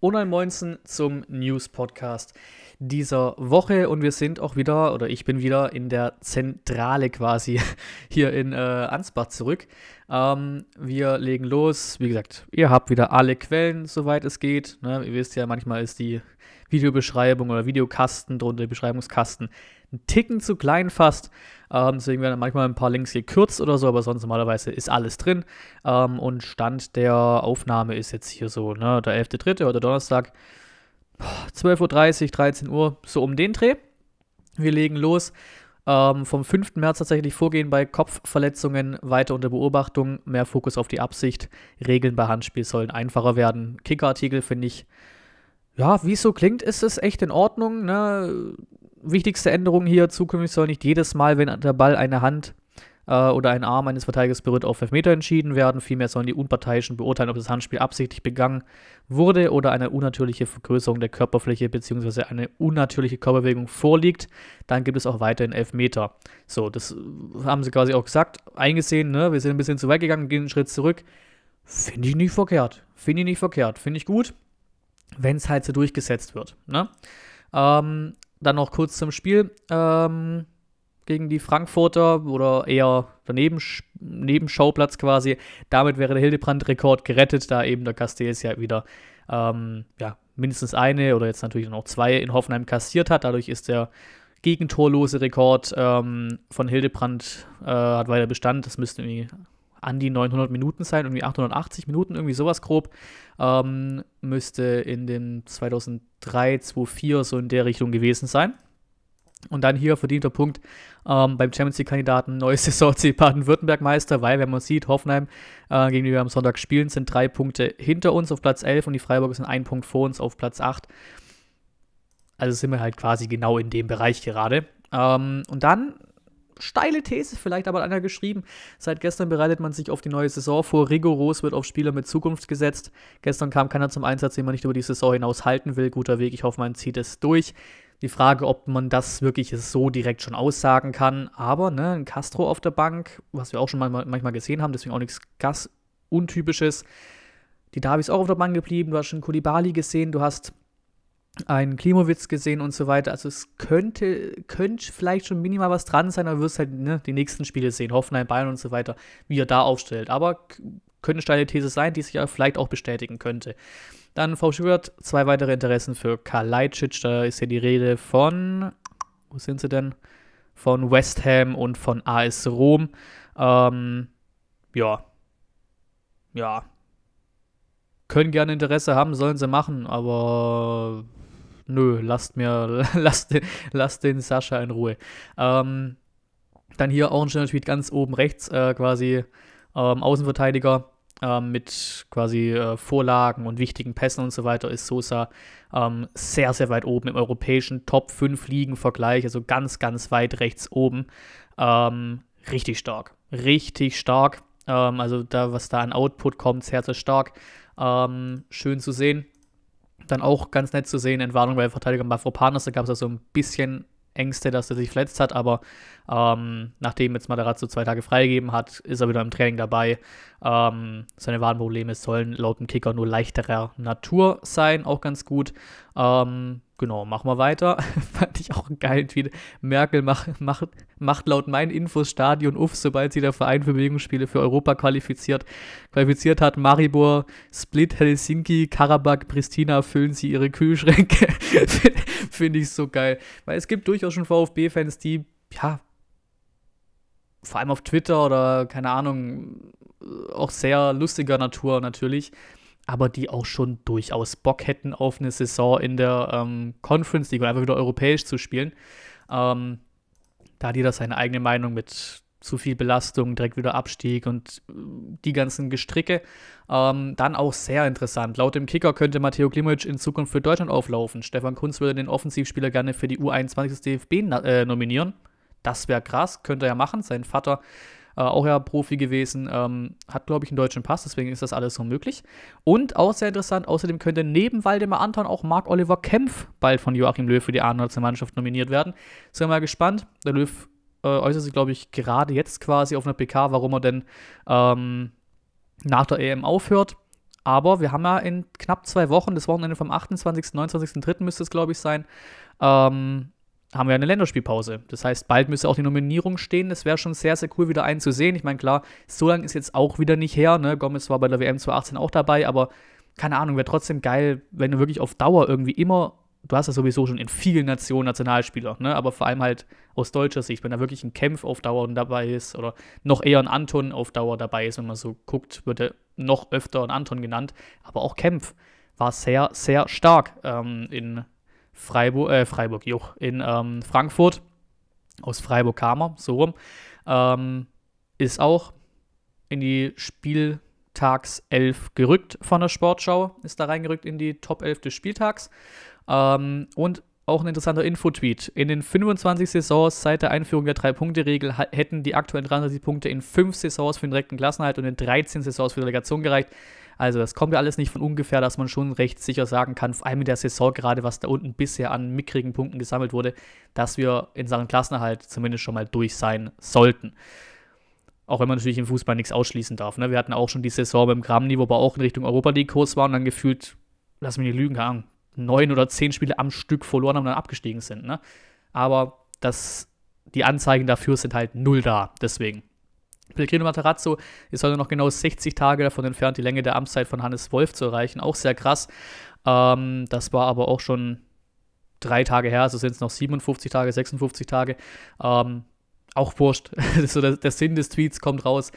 und ein Moinsen zum News-Podcast dieser Woche und wir sind auch wieder, oder ich bin wieder in der Zentrale quasi hier in äh, Ansbach zurück. Ähm, wir legen los. Wie gesagt, ihr habt wieder alle Quellen, soweit es geht. Ne? Ihr wisst ja, manchmal ist die Videobeschreibung oder Videokasten drunter, Beschreibungskasten einen Ticken zu klein fast. Ähm, deswegen werden manchmal ein paar Links gekürzt oder so, aber sonst normalerweise ist alles drin. Ähm, und Stand der Aufnahme ist jetzt hier so, ne, der 11.3. oder Donnerstag, 12.30 Uhr, 13 Uhr, so um den Dreh. Wir legen los. Ähm, vom 5. März tatsächlich vorgehen bei Kopfverletzungen, weiter unter Beobachtung, mehr Fokus auf die Absicht, Regeln bei Handspiel sollen einfacher werden. Kickerartikel finde ich, ja, wie es so klingt, ist es echt in Ordnung. Ne? wichtigste Änderung hier zukünftig soll nicht jedes Mal, wenn der Ball eine Hand äh, oder ein Arm eines Verteidigers berührt, auf Elfmeter entschieden werden. Vielmehr sollen die Unparteiischen beurteilen, ob das Handspiel absichtlich begangen wurde oder eine unnatürliche Vergrößerung der Körperfläche bzw. eine unnatürliche Körperbewegung vorliegt. Dann gibt es auch weiterhin Elfmeter. So, das äh, haben sie quasi auch gesagt, eingesehen, ne? wir sind ein bisschen zu weit gegangen, gehen einen Schritt zurück. Finde ich nicht verkehrt. Finde ich nicht verkehrt. Finde ich gut, wenn es halt so durchgesetzt wird. Ne? Ähm, dann noch kurz zum Spiel ähm, gegen die Frankfurter oder eher der Nebenschauplatz quasi. Damit wäre der Hildebrand-Rekord gerettet, da eben der Castells ja wieder ähm, ja, mindestens eine oder jetzt natürlich noch zwei in Hoffenheim kassiert hat. Dadurch ist der gegentorlose Rekord ähm, von Hildebrand äh, hat weiter Bestand. Das müssten irgendwie an die 900 Minuten sein, irgendwie 880 Minuten, irgendwie sowas grob. Ähm, müsste in den 2003, 2004 so in der Richtung gewesen sein. Und dann hier verdienter Punkt ähm, beim Champions League-Kandidaten neue Saison C Baden-Württemberg-Meister, weil, wenn man sieht, Hoffenheim, äh, gegen die wir am Sonntag spielen, sind drei Punkte hinter uns auf Platz 11 und die Freiburger sind ein Punkt vor uns auf Platz 8. Also sind wir halt quasi genau in dem Bereich gerade. Ähm, und dann steile These vielleicht, aber einer geschrieben. Seit gestern bereitet man sich auf die neue Saison vor. Rigoros wird auf Spieler mit Zukunft gesetzt. Gestern kam keiner zum Einsatz, den man nicht über die Saison hinaus halten will. Guter Weg, ich hoffe, man zieht es durch. Die Frage, ob man das wirklich so direkt schon aussagen kann. Aber ne, ein Castro auf der Bank, was wir auch schon mal, manchmal gesehen haben, deswegen auch nichts ganz Untypisches. Die Davis auch auf der Bank geblieben, du hast schon Kulibali gesehen, du hast einen Klimowitz gesehen und so weiter. Also es könnte, könnte vielleicht schon minimal was dran sein, aber wirst halt ne, die nächsten Spiele sehen, Hoffenheim, Bayern und so weiter, wie er da aufstellt. Aber könnte eine steile These sein, die sich ja vielleicht auch bestätigen könnte. Dann Frau Schubert, zwei weitere Interessen für Karl Kalajdzic. Da ist ja die Rede von, wo sind sie denn? Von West Ham und von AS Rom. Ähm, ja. Ja. Können gerne Interesse haben, sollen sie machen, aber nö, lasst mir, lasst, lasst den Sascha in Ruhe. Ähm, dann hier auch ein schöner Tweet ganz oben rechts, äh, quasi ähm, Außenverteidiger ähm, mit quasi äh, Vorlagen und wichtigen Pässen und so weiter, ist Sosa ähm, sehr, sehr weit oben im europäischen Top 5 Ligen-Vergleich, also ganz, ganz weit rechts oben. Ähm, richtig stark, richtig stark. Ähm, also da, was da an Output kommt, sehr, sehr stark. Ähm, schön zu sehen dann auch ganz nett zu sehen, Entwarnung bei Verteidiger Mafropanos, da gab es ja so ein bisschen Ängste, dass er sich verletzt hat, aber ähm, nachdem jetzt Matarazzo zwei Tage freigegeben hat, ist er wieder im Training dabei. Ähm, seine Warnprobleme sollen laut dem Kicker nur leichterer Natur sein, auch ganz gut. Ähm, genau, machen wir weiter. Fand ich auch geil, wie Merkel macht, macht, macht laut meinen Infos Stadion Uff, sobald sie der Verein für Bewegungsspiele für Europa qualifiziert. Qualifiziert hat Maribor, Split, Helsinki, Karabakh, Pristina, füllen sie ihre Kühlschränke. Finde ich so geil. Weil es gibt durchaus schon VfB-Fans, die, ja, vor allem auf Twitter oder keine Ahnung, auch sehr lustiger Natur natürlich, aber die auch schon durchaus Bock hätten auf eine Saison in der ähm, Conference League oder einfach wieder europäisch zu spielen. Ähm, da hat jeder seine eigene Meinung mit zu viel Belastung, direkt wieder Abstieg und äh, die ganzen Gestricke. Ähm, dann auch sehr interessant. Laut dem Kicker könnte Matteo Klimovic in Zukunft für Deutschland auflaufen. Stefan Kunz würde den Offensivspieler gerne für die U21 des DFB äh, nominieren. Das wäre krass, könnte er ja machen. Sein Vater äh, auch ja Profi gewesen, ähm, hat, glaube ich, einen deutschen Pass, deswegen ist das alles so möglich. Und auch sehr interessant, außerdem könnte neben Waldemar Anton auch Marc-Oliver Kempf bald von Joachim Löw für die A-Nationalmannschaft nominiert werden. Sind wir mal gespannt. Der Löw äh, äußert sich, glaube ich, gerade jetzt quasi auf einer PK, warum er denn ähm, nach der EM aufhört. Aber wir haben ja in knapp zwei Wochen, das Wochenende vom 28., 29., 3. müsste es, glaube ich, sein, ähm, haben wir eine Länderspielpause. Das heißt, bald müsste auch die Nominierung stehen. Das wäre schon sehr, sehr cool, wieder einen zu sehen. Ich meine, klar, so lange ist jetzt auch wieder nicht her. Ne? Gomez war bei der WM 2018 auch dabei, aber keine Ahnung, wäre trotzdem geil, wenn du wirklich auf Dauer irgendwie immer, du hast ja sowieso schon in vielen Nationen Nationalspieler, ne? aber vor allem halt aus deutscher Sicht, wenn da wirklich ein Kämpf auf Dauer dabei ist oder noch eher ein Anton auf Dauer dabei ist, wenn man so guckt, wird er noch öfter ein Anton genannt, aber auch Kämpf war sehr, sehr stark ähm, in Freiburg, äh, Freiburg, jo, in ähm, Frankfurt. Aus Freiburg kam er, so rum. Ähm, ist auch in die Spieltags 11 gerückt von der Sportschau, ist da reingerückt in die Top 11 des Spieltags. Ähm, und auch ein interessanter Infotweet. In den 25 Saisons seit der Einführung der Drei-Punkte-Regel hätten die aktuellen 33 Punkte in 5 Saisons für den direkten Klassenhalt und in 13 Saisons für die Relegation gereicht. Also das kommt ja alles nicht von ungefähr, dass man schon recht sicher sagen kann, vor allem in der Saison gerade, was da unten bisher an mickrigen Punkten gesammelt wurde, dass wir in Sachen Klassenerhalt zumindest schon mal durch sein sollten. Auch wenn man natürlich im Fußball nichts ausschließen darf. Ne? Wir hatten auch schon die Saison beim Gramni, wo wir auch in Richtung Europa League-Kurs waren und dann gefühlt, lass mich nicht lügen, keine neun oder zehn Spiele am Stück verloren haben und dann abgestiegen sind. Ne? Aber das, die Anzeigen dafür sind halt null da. Deswegen. Pellegrino Matarazzo ist heute noch genau 60 Tage davon entfernt, die Länge der Amtszeit von Hannes Wolf zu erreichen. Auch sehr krass. Ähm, das war aber auch schon drei Tage her, also sind es noch 57 Tage, 56 Tage. Ähm, auch wurscht. so der, der Sinn des Tweets kommt raus.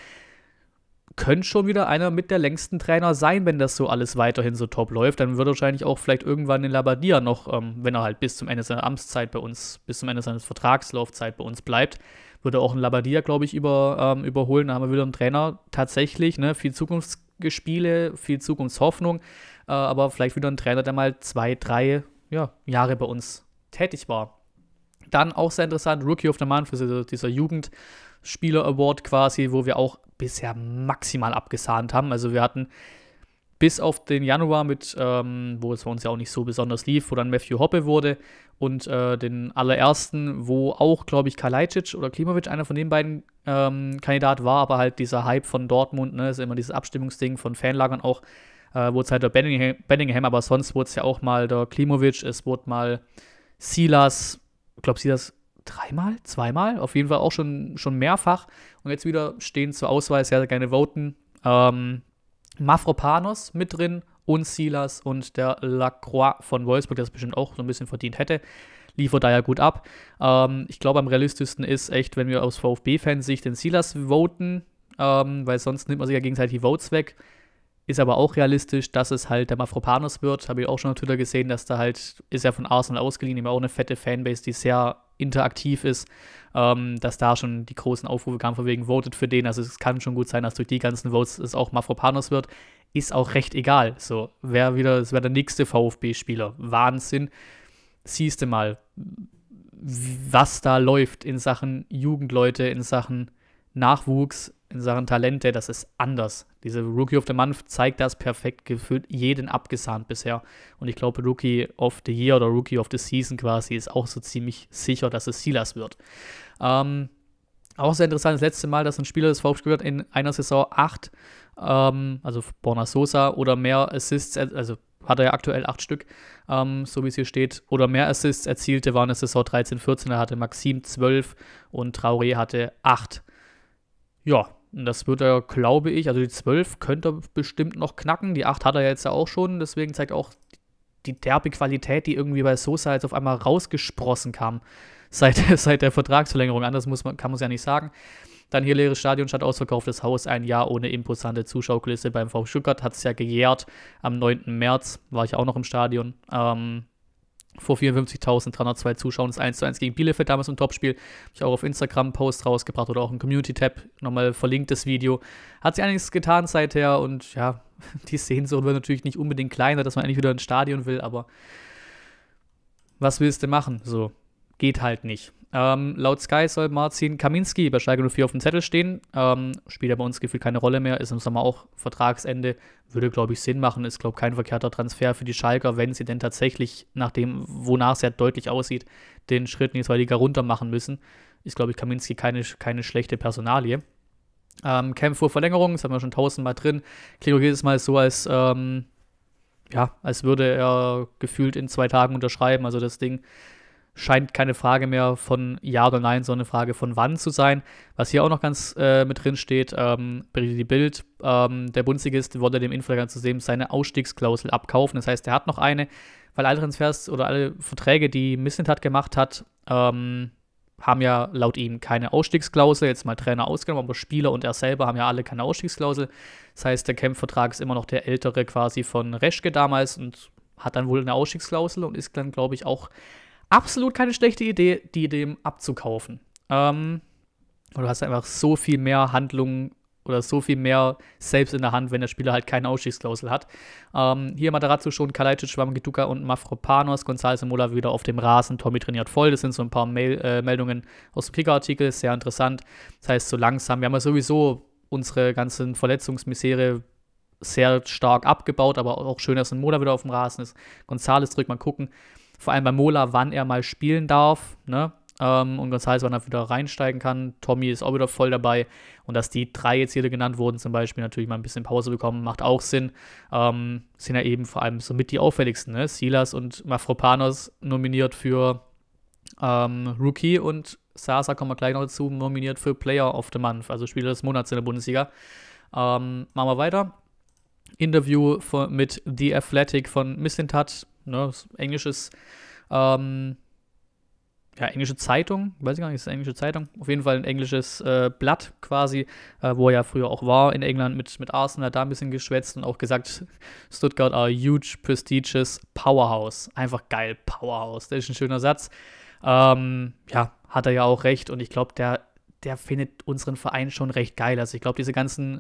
Könnte schon wieder einer mit der längsten Trainer sein, wenn das so alles weiterhin so top läuft. Dann wird wahrscheinlich auch vielleicht irgendwann in Labadia noch, ähm, wenn er halt bis zum Ende seiner Amtszeit bei uns, bis zum Ende seines Vertragslaufzeit bei uns bleibt, würde auch ein Labadia, glaube ich, über, ähm, überholen. Da haben wir wieder einen Trainer tatsächlich, ne, viel Zukunftsgespiele, viel Zukunftshoffnung, äh, aber vielleicht wieder ein Trainer, der mal zwei, drei ja, Jahre bei uns tätig war. Dann auch sehr interessant, Rookie of the Month, für also dieser Jugendspieler Award quasi, wo wir auch bisher maximal abgesahnt haben. Also wir hatten bis auf den Januar mit, ähm, wo es bei uns ja auch nicht so besonders lief, wo dann Matthew Hoppe wurde, und äh, den allerersten, wo auch, glaube ich, Kalajdzic oder Klimovic, einer von den beiden ähm, Kandidat war, aber halt dieser Hype von Dortmund, ne, ist immer dieses Abstimmungsding von Fanlagern auch, äh, wurde es halt der Benningham, Benningham aber sonst wurde es ja auch mal der Klimovic, es wurde mal Silas, ich glaube Silas dreimal, zweimal, auf jeden Fall auch schon, schon mehrfach und jetzt wieder stehen zur Auswahl, sehr gerne voten, ähm, Mafropanos mit drin, und Silas und der Lacroix von Wolfsburg, der es bestimmt auch so ein bisschen verdient hätte, liefert da ja gut ab. Ähm, ich glaube, am realistischsten ist echt, wenn wir aus VfB-Fansicht den Silas voten, ähm, weil sonst nimmt man sich ja gegenseitig die Votes weg. Ist aber auch realistisch, dass es halt der Mafropanos wird. Habe ich auch schon auf Twitter gesehen, dass da halt, ist ja von Arsenal ausgeliehen, immer auch eine fette Fanbase, die sehr interaktiv ist, ähm, dass da schon die großen Aufrufe kamen von wegen, votet für den. Also es kann schon gut sein, dass durch die ganzen Votes es auch Mafropanos wird ist auch recht egal. So, wer wieder, es wäre der nächste VfB-Spieler. Wahnsinn. Siehst du mal, was da läuft in Sachen Jugendleute, in Sachen Nachwuchs, in Sachen Talente, das ist anders. Diese Rookie of the Month zeigt das perfekt gefühlt jeden abgesahnt bisher. Und ich glaube, Rookie of the Year oder Rookie of the Season quasi ist auch so ziemlich sicher, dass es Silas wird. Ähm, auch sehr interessant, das letzte Mal, dass ein Spieler des VfB gehört in einer Saison 8, ähm, also Borna Sosa oder mehr Assists, also hat er ja aktuell 8 Stück, ähm, so wie es hier steht, oder mehr Assists erzielte, waren es Saison 13, 14. Er hatte Maxim 12 und Traoré hatte 8. Ja, das wird er, glaube ich, also die 12 könnte er bestimmt noch knacken. Die 8 hat er jetzt ja auch schon, deswegen zeigt auch die derbe Qualität, die irgendwie bei Sosa jetzt auf einmal rausgesprossen kam seit, seit der Vertragsverlängerung. Anders muss man, kann man es ja nicht sagen. Dann hier leeres Stadion statt ausverkauftes Haus. Ein Jahr ohne imposante Zuschauerkulisse beim VfB Stuttgart. Hat es ja gejährt. Am 9. März war ich auch noch im Stadion. Ähm, vor 54.302 Zuschauern, das 1 zu 1 gegen Bielefeld damals im Topspiel. Habe ich auch auf Instagram einen Post rausgebracht oder auch einen Community-Tab, nochmal verlinktes Video. Hat sich einiges getan seither und ja, die Sehnsucht wird natürlich nicht unbedingt kleiner, dass man eigentlich wieder ins Stadion will, aber was willst du machen? So, geht halt nicht. Ähm, laut Sky soll Marcin Kaminski bei Schalke 04 auf dem Zettel stehen. Ähm, spielt er bei uns gefühlt keine Rolle mehr, ist im Sommer auch Vertragsende. Würde, glaube ich, Sinn machen. Ist, glaube ich, kein verkehrter Transfer für die Schalker, wenn sie denn tatsächlich, nach dem, wonach es ja deutlich aussieht, den Schritt in die zweite Liga runter machen müssen. Ist, glaube ich, Kaminski keine, keine schlechte Personalie. Ähm, Camp vor Verlängerung, das haben wir schon tausendmal drin. Klingt jedes Mal so, als, ähm, ja, als würde er gefühlt in zwei Tagen unterschreiben. Also das Ding scheint keine Frage mehr von Ja oder Nein, sondern eine Frage von Wann zu sein. Was hier auch noch ganz äh, mit drin steht, ähm, berichtet die Bild, ähm, der Bundesligist wollte dem zu sehen seine Ausstiegsklausel abkaufen. Das heißt, er hat noch eine, weil alle Transfers oder alle Verträge, die Missentat gemacht hat, ähm, haben ja laut ihm keine Ausstiegsklausel, jetzt mal Trainer ausgenommen, aber Spieler und er selber haben ja alle keine Ausstiegsklausel. Das heißt, der Kempfvertrag ist immer noch der ältere quasi von Reschke damals und hat dann wohl eine Ausstiegsklausel und ist dann, glaube ich, auch absolut keine schlechte Idee, die dem abzukaufen. Ähm, du hast einfach so viel mehr Handlungen oder so viel mehr selbst in der Hand, wenn der Spieler halt keine Ausstiegsklausel hat. Ähm, hier Matarazzo schon, Kalajdzic, Wamgeduka und Mafropanos, González Mola wieder auf dem Rasen, Tommy trainiert voll. Das sind so ein paar Mail, äh, Meldungen aus dem Kicker-Artikel, sehr interessant. Das heißt, so langsam, wir haben ja sowieso unsere ganzen Verletzungsmisere sehr stark abgebaut, aber auch schön, dass ein Mola wieder auf dem Rasen ist. González drückt mal gucken vor allem bei Mola, wann er mal spielen darf, ne? Ähm, und González, wann er wieder reinsteigen kann. Tommy ist auch wieder voll dabei. Und dass die drei jetzt hier genannt wurden, zum Beispiel natürlich mal ein bisschen Pause bekommen, macht auch Sinn. Ähm, sind ja eben vor allem somit die auffälligsten, ne? Silas und Mafropanos nominiert für ähm, Rookie und Sasa kommen wir gleich noch dazu, nominiert für Player of the Month, also Spieler des Monats in der Bundesliga. Ähm, machen wir weiter. Interview von, mit The Athletic von Missintat ne, englisches, ähm, ja, englische Zeitung, weiß ich gar nicht, ist es eine englische Zeitung? Auf jeden Fall ein englisches äh, Blatt quasi, äh, wo er ja früher auch war in England mit, mit Arsenal, hat da ein bisschen geschwätzt und auch gesagt, Stuttgart are huge, prestigious powerhouse. Einfach geil, powerhouse. Das ist ein schöner Satz. Ähm, ja, hat er ja auch recht und ich glaube, der, der findet unseren Verein schon recht geil. Also ich glaube, diese ganzen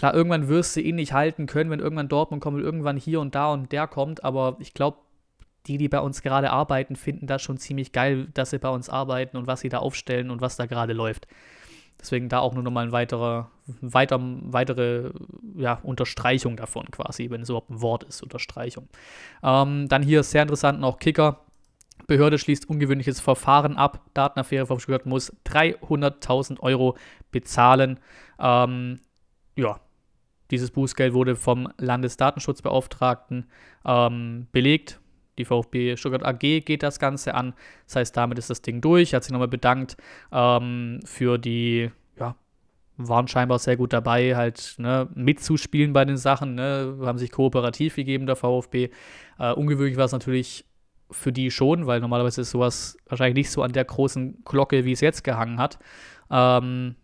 Klar, irgendwann wirst du ihn nicht halten können, wenn irgendwann Dortmund kommt und irgendwann hier und da und der kommt, aber ich glaube, die, die bei uns gerade arbeiten, finden das schon ziemlich geil, dass sie bei uns arbeiten und was sie da aufstellen und was da gerade läuft. Deswegen da auch nur nochmal eine weitere, weiter, weitere ja, Unterstreichung davon quasi, wenn es überhaupt ein Wort ist, Unterstreichung. Ähm, dann hier sehr interessant auch Kicker. Behörde schließt ungewöhnliches Verfahren ab. Datenaffäre vom Stuttgart muss 300.000 Euro bezahlen. Ähm, ja, dieses Bußgeld wurde vom Landesdatenschutzbeauftragten ähm, belegt. Die VfB Stuttgart AG geht das Ganze an. Das heißt, damit ist das Ding durch. Hat sich nochmal bedankt ähm, für die, ja, waren scheinbar sehr gut dabei, halt ne, mitzuspielen bei den Sachen, ne, haben sich kooperativ gegeben, der VfB. Äh, ungewöhnlich war es natürlich für die schon, weil normalerweise ist sowas wahrscheinlich nicht so an der großen Glocke, wie es jetzt gehangen hat. Ähm,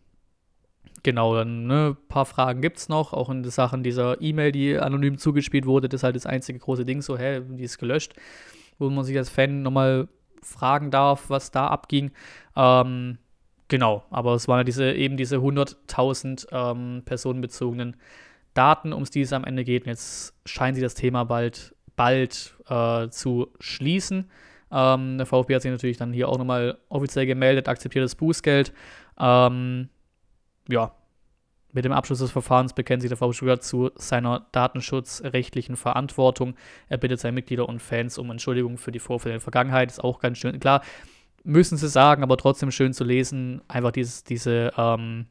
Genau, dann ne, ein paar Fragen gibt es noch, auch in Sachen dieser E-Mail, die anonym zugespielt wurde. Das ist halt das einzige große Ding, so, hä, die ist gelöscht, wo man sich als Fan nochmal fragen darf, was da abging. Ähm, genau, aber es waren diese, eben diese 100.000 ähm, personenbezogenen Daten, um die es am Ende geht. Und jetzt scheinen sie das Thema bald, bald äh, zu schließen. Ähm, der VfB hat sich natürlich dann hier auch nochmal offiziell gemeldet, akzeptiert das Bußgeld. Ähm, ja, mit dem Abschluss des Verfahrens bekennt sich der Verschwörer zu seiner datenschutzrechtlichen Verantwortung. Er bittet seine Mitglieder und Fans um Entschuldigung für die Vorfälle in der Vergangenheit. Ist auch ganz schön. Klar, müssen sie sagen, aber trotzdem schön zu lesen. Einfach dieses, diese, ähm,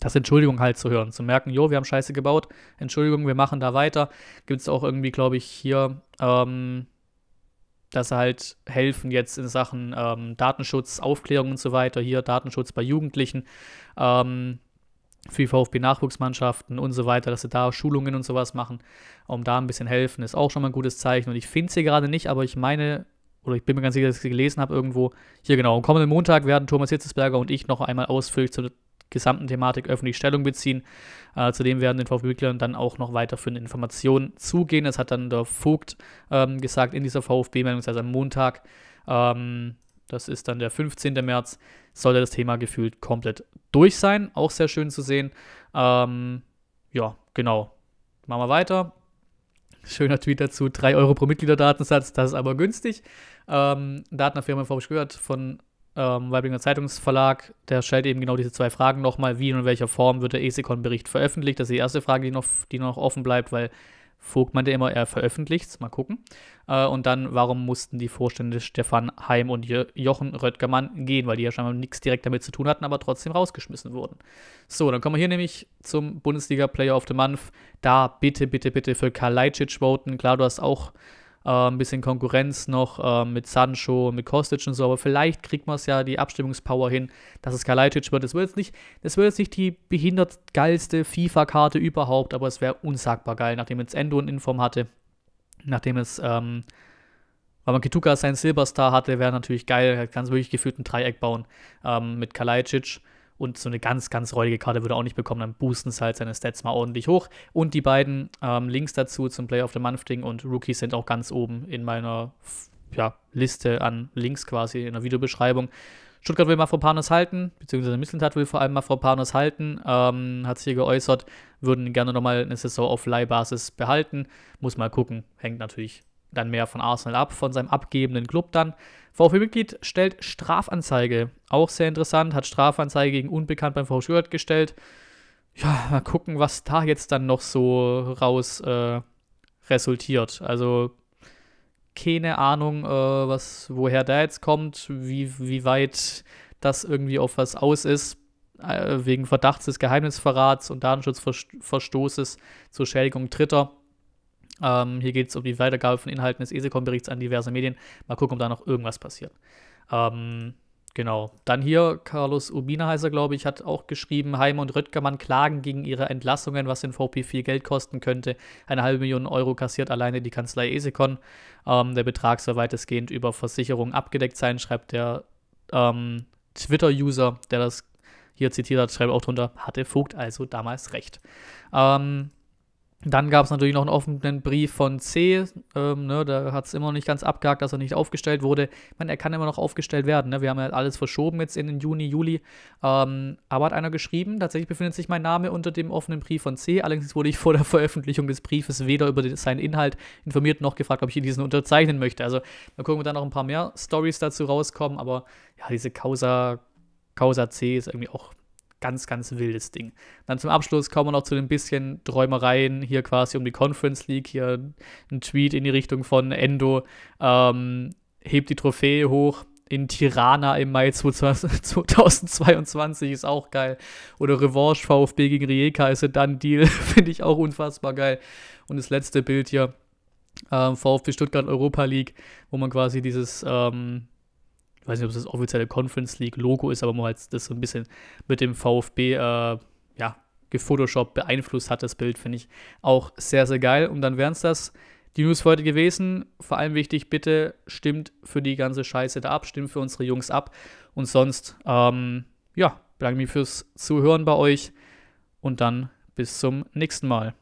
das Entschuldigung halt zu hören. Zu merken, jo, wir haben Scheiße gebaut. Entschuldigung, wir machen da weiter. Gibt es auch irgendwie, glaube ich, hier, ähm, dass sie halt helfen jetzt in Sachen ähm, Datenschutz, Aufklärung und so weiter. Hier Datenschutz bei Jugendlichen. Ähm, für VfB-Nachwuchsmannschaften und so weiter, dass sie da Schulungen und sowas machen, um da ein bisschen helfen, ist auch schon mal ein gutes Zeichen. Und ich finde es hier gerade nicht, aber ich meine, oder ich bin mir ganz sicher, dass ich sie gelesen habe irgendwo. Hier genau, am kommenden Montag werden Thomas Hitzesberger und ich noch einmal ausführlich zur gesamten Thematik öffentlich Stellung beziehen. Äh, zudem werden den VfB-Mitgliedern dann auch noch weiterführende Informationen zugehen. Das hat dann der Vogt ähm, gesagt in dieser VfB-Meldung, also am Montag. Ähm, das ist dann der 15. März, sollte das Thema gefühlt komplett durch sein. Auch sehr schön zu sehen. Ähm, ja, genau. Machen wir weiter. Schöner Tweet dazu: 3 Euro pro Mitgliederdatensatz, das ist aber günstig. Ähm, Datenfirma, habe ich gehört, von ähm, Weiblinger Zeitungsverlag, der stellt eben genau diese zwei Fragen nochmal: Wie und in welcher Form wird der ESECON-Bericht veröffentlicht? Das ist die erste Frage, die noch, die noch offen bleibt, weil Vogtmann, der immer eher veröffentlicht. Mal gucken. Äh, und dann, warum mussten die Vorstände Stefan Heim und jo Jochen Röttgermann gehen, weil die ja scheinbar nichts direkt damit zu tun hatten, aber trotzdem rausgeschmissen wurden. So, dann kommen wir hier nämlich zum Bundesliga Player of the Month. Da bitte, bitte, bitte für Karl Leitschitsch voten. Klar, du hast auch äh, ein bisschen Konkurrenz noch äh, mit Sancho und mit Kostic und so, aber vielleicht kriegt man es ja die Abstimmungspower hin, dass es Kalajdzic wird. Das wird jetzt nicht, das wird jetzt nicht die behindert geilste FIFA-Karte überhaupt, aber es wäre unsagbar geil, nachdem jetzt Endo in Inform hatte, nachdem es, ähm, weil man Kituka seinen Silberstar hatte, wäre natürlich geil, kann es wirklich gefühlt ein Dreieck bauen ähm, mit Kalajdzic und so eine ganz, ganz räudige Karte würde er auch nicht bekommen, dann boosten es halt seine Stats mal ordentlich hoch. Und die beiden ähm, Links dazu zum Play of the Month-Ding und Rookies sind auch ganz oben in meiner ja, Liste an Links quasi in der Videobeschreibung. Stuttgart will Mafropanus halten, beziehungsweise Mislintat will vor allem Mafropanus halten, ähm, hat sich hier geäußert, würden gerne nochmal eine Saison auf Leihbasis behalten. Muss mal gucken, hängt natürlich dann mehr von Arsenal ab, von seinem abgebenden Club dann. VfB-Mitglied stellt Strafanzeige. Auch sehr interessant, hat Strafanzeige gegen Unbekannt beim VfB Stuttgart gestellt. Ja, mal gucken, was da jetzt dann noch so raus äh, resultiert. Also keine Ahnung, äh, was, woher da jetzt kommt, wie, wie weit das irgendwie auf was aus ist äh, wegen Verdachts des Geheimnisverrats und Datenschutzverstoßes zur Schädigung Dritter. Ähm, hier geht es um die Weitergabe von Inhalten des ESECOM-Berichts an diverse Medien. Mal gucken, ob da noch irgendwas passiert. Ähm, genau. Dann hier, Carlos Urbina heißt er, glaube ich, hat auch geschrieben, Heim und Röttgermann klagen gegen ihre Entlassungen, was den VP viel Geld kosten könnte. Eine halbe Million Euro kassiert alleine die Kanzlei ESECON. Ähm, der Betrag soll weitestgehend über Versicherungen abgedeckt sein, schreibt der ähm, Twitter-User, der das hier zitiert hat, schreibt auch drunter, hatte Vogt also damals recht. Ähm, dann gab es natürlich noch einen offenen Brief von C. Ähm, ne, da hat es immer noch nicht ganz abgehakt, dass er nicht aufgestellt wurde. Ich meine, er kann immer noch aufgestellt werden. Ne? Wir haben ja alles verschoben jetzt in den Juni, Juli. Ähm, aber hat einer geschrieben, tatsächlich befindet sich mein Name unter dem offenen Brief von C. Allerdings wurde ich vor der Veröffentlichung des Briefes weder über den, seinen Inhalt informiert noch gefragt, ob ich ihn diesen unterzeichnen möchte. Also mal gucken, ob da noch ein paar mehr Stories dazu rauskommen. Aber ja, diese Causa, Causa C ist irgendwie auch ganz, ganz wildes Ding. Dann zum Abschluss kommen wir noch zu den bisschen Träumereien hier quasi um die Conference League. Hier ein Tweet in die Richtung von Endo. Ähm, hebt die Trophäe hoch, in Tirana im Mai 2022 ist auch geil. Oder Revanche VfB gegen Rijeka ist ein dann Deal, finde ich auch unfassbar geil. Und das letzte Bild hier, äh, VfB Stuttgart Europa League, wo man quasi dieses ähm, ich weiß nicht, ob es das offizielle Conference League-Logo ist, aber man halt das so ein bisschen mit dem VfB, äh, ja, gefotoshop beeinflusst hat, das Bild, finde ich auch sehr, sehr geil. Und dann wären es das die News für heute gewesen. Vor allem wichtig, bitte stimmt für die ganze Scheiße da ab, stimmt für unsere Jungs ab. Und sonst, ähm, ja, bedanke mich fürs Zuhören bei euch und dann bis zum nächsten Mal.